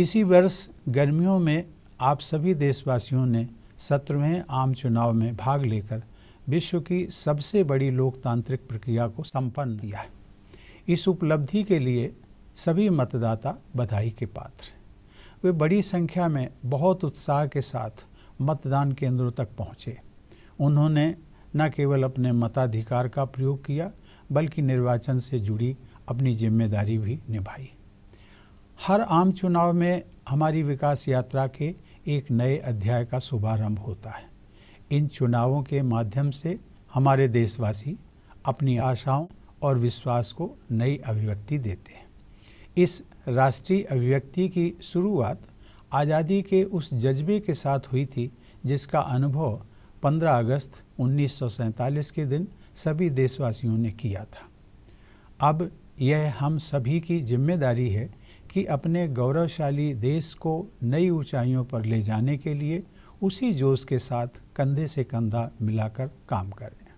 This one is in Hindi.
इसी वर्ष गर्मियों में आप सभी देशवासियों ने सत्रहवें आम चुनाव में भाग लेकर विश्व की सबसे बड़ी लोकतांत्रिक प्रक्रिया को संपन्न किया है इस उपलब्धि के लिए सभी मतदाता बधाई के पात्र वे बड़ी संख्या में बहुत उत्साह के साथ मतदान केंद्रों तक पहुँचे उन्होंने न केवल अपने मताधिकार का प्रयोग किया बल्कि निर्वाचन से जुड़ी अपनी जिम्मेदारी भी निभाई हर आम चुनाव में हमारी विकास यात्रा के एक नए अध्याय का शुभारंभ होता है इन चुनावों के माध्यम से हमारे देशवासी अपनी आशाओं और विश्वास को नई अभिव्यक्ति देते हैं इस राष्ट्रीय अभिव्यक्ति की शुरुआत आज़ादी के उस जज्बे के साथ हुई थी जिसका अनुभव 15 अगस्त उन्नीस के दिन सभी देशवासियों ने किया था अब यह हम सभी की जिम्मेदारी है कि अपने गौरवशाली देश को नई ऊंचाइयों पर ले जाने के लिए उसी जोश के साथ कंधे से कंधा मिलाकर काम करें